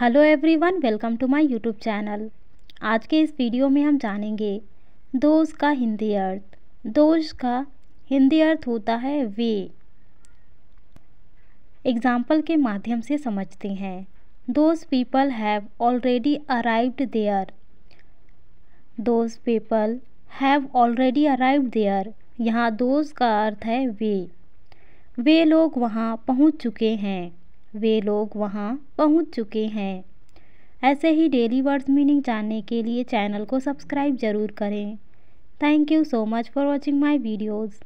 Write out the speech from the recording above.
hello everyone welcome to my YouTube channel आज के इस वीडियो में हम जानेंगे दोष का हिंदी अर्थ दोष का हिंदी अर्थ होता है वे एग्जाम्पल के माध्यम से समझते हैं those people have already arrived there those people have already arrived there यहाँ दोज का अर्थ है वे वे लोग वहाँ पहुँच चुके हैं वे लोग वहाँ पहुँच चुके हैं ऐसे ही डेली वर्ड्स मीनिंग जानने के लिए चैनल को सब्सक्राइब ज़रूर करें thank you so much for watching my videos